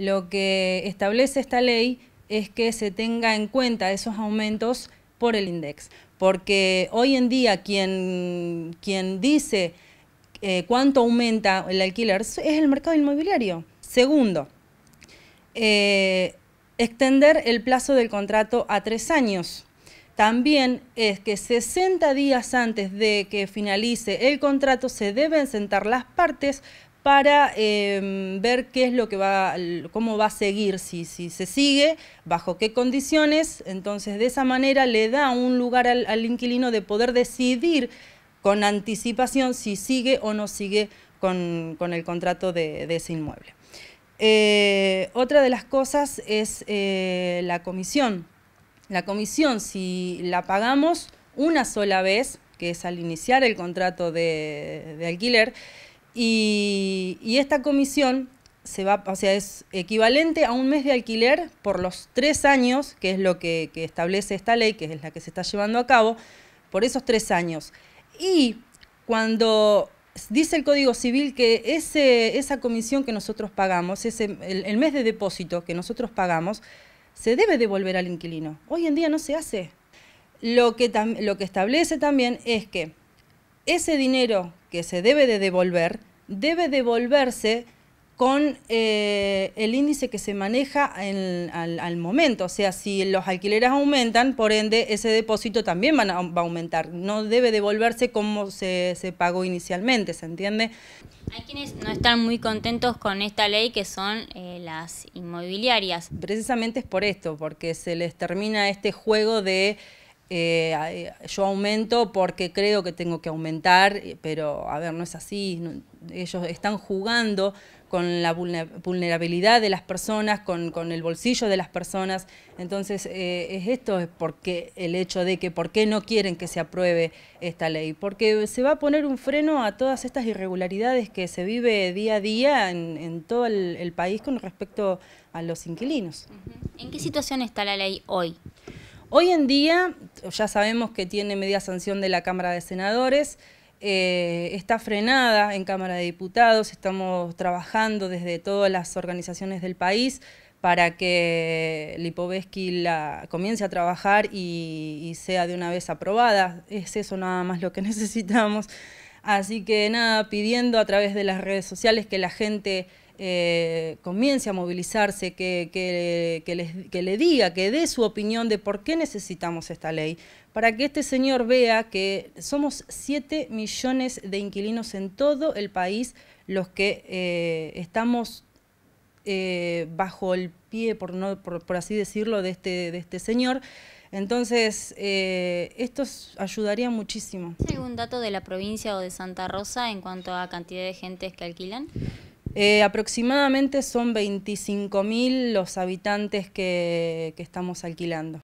Lo que establece esta ley es que se tenga en cuenta esos aumentos por el INDEX, porque hoy en día quien, quien dice eh, cuánto aumenta el alquiler es el mercado inmobiliario. Segundo, eh, extender el plazo del contrato a tres años. También es que 60 días antes de que finalice el contrato se deben sentar las partes para em, ver qué es lo que va, cómo va a seguir, si, se sigue, bajo qué condiciones. Entonces, de esa manera le da un lugar al, inquilino de poder decidir con anticipación si sigue o no sigue con, el contrato de, ese inmueble. Eh, otra de las cosas es eh, la comisión. La comisión, si la pagamos una sola vez, que es al iniciar el contrato de alquiler, y, esta comisión se va, sea, es equivalente a un mes de alquiler por los tres años, que es lo que, establece esta ley, que es la que se está llevando a cabo, por esos tres años. Y cuando dice el Código Civil que esa comisión que nosotros pagamos, ese, el, mes de depósito que nosotros pagamos, se debe devolver al inquilino. Hoy en día no se hace. Lo que, lo que establece también es que ese dinero que se debe de devolver debe devolverse con eh, el índice que se maneja al, momento. O sea, si los alquileres aumentan, por ende, ese depósito también va a aumentar. No debe devolverse como se, pagó inicialmente, ¿se entiende? Hay quienes no están muy contentos con esta ley, que son eh, las inmobiliarias. Precisamente es por esto, porque se les termina este juego de eh, eh, yo aumento porque creo que tengo que aumentar, eh, pero a ver, no es así. ellos están jugando con la vulnerabilidad de las personas, con, el bolsillo de las personas. Entonces, es esto es porque el hecho de que por qué no quieren que se apruebe esta ley, porque se va a poner un freno a todas estas irregularidades que se vive día a día en, todo el, país con respecto a los inquilinos. ¿En qué situación está la ley hoy? Hoy en día ya sabemos que tiene media sanción de la Cámara de Senadores, eh, está frenada en Cámara de Diputados, estamos trabajando desde todas las organizaciones del país para que Lipovetsky la comience a trabajar y, y sea de una vez aprobada. Es eso nada más lo que necesitamos. Así que nada, pidiendo a través de las redes sociales que la gente eh, comience a movilizarse, que, que, les, que, le diga, que dé su opinión de por qué necesitamos esta ley, para que este señor vea que somos 7 millones de inquilinos en todo el país los que eh, estamos eh, bajo el pie, por, no, por, así decirlo, de este, de este señor. Entonces, esto ayudaría muchísimo. ¿Hay algún dato de la provincia o de Santa Rosa en cuanto a cantidad de gentes que alquilan? Eh, aproximadamente son 25.000 los habitantes que estamos alquilando.